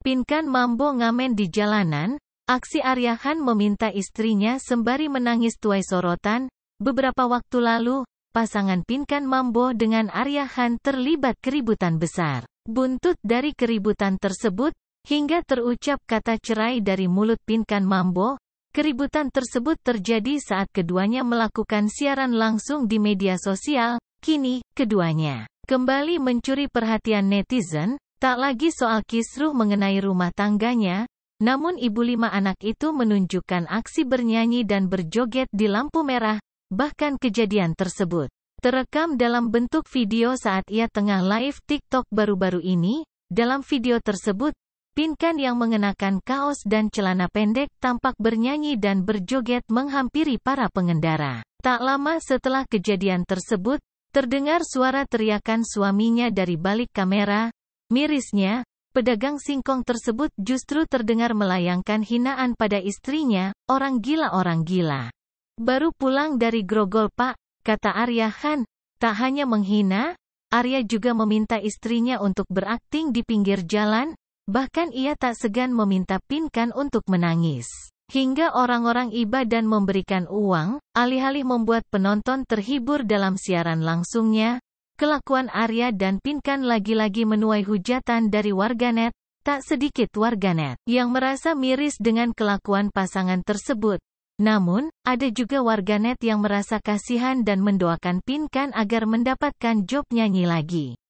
Pinkan Mambo ngamen di jalanan, aksi Aryahan meminta istrinya sembari menangis tuai sorotan, beberapa waktu lalu, pasangan Pinkan Mambo dengan Aryahan terlibat keributan besar. Buntut dari keributan tersebut, hingga terucap kata cerai dari mulut Pinkan Mambo, keributan tersebut terjadi saat keduanya melakukan siaran langsung di media sosial, kini, keduanya kembali mencuri perhatian netizen, Tak lagi soal kisruh mengenai rumah tangganya, namun ibu lima anak itu menunjukkan aksi bernyanyi dan berjoget di lampu merah, bahkan kejadian tersebut. Terekam dalam bentuk video saat ia tengah live TikTok baru-baru ini, dalam video tersebut, Pinkan yang mengenakan kaos dan celana pendek tampak bernyanyi dan berjoget menghampiri para pengendara. Tak lama setelah kejadian tersebut, terdengar suara teriakan suaminya dari balik kamera, Mirisnya, pedagang singkong tersebut justru terdengar melayangkan hinaan pada istrinya, orang gila orang gila. Baru pulang dari Grogol pak, kata Arya Khan, tak hanya menghina, Arya juga meminta istrinya untuk berakting di pinggir jalan, bahkan ia tak segan meminta Pinkan untuk menangis. Hingga orang-orang iba dan memberikan uang, alih-alih membuat penonton terhibur dalam siaran langsungnya, Kelakuan Arya dan Pinkan lagi-lagi menuai hujatan dari warganet, tak sedikit warganet yang merasa miris dengan kelakuan pasangan tersebut. Namun, ada juga warganet yang merasa kasihan dan mendoakan Pinkan agar mendapatkan job nyanyi lagi.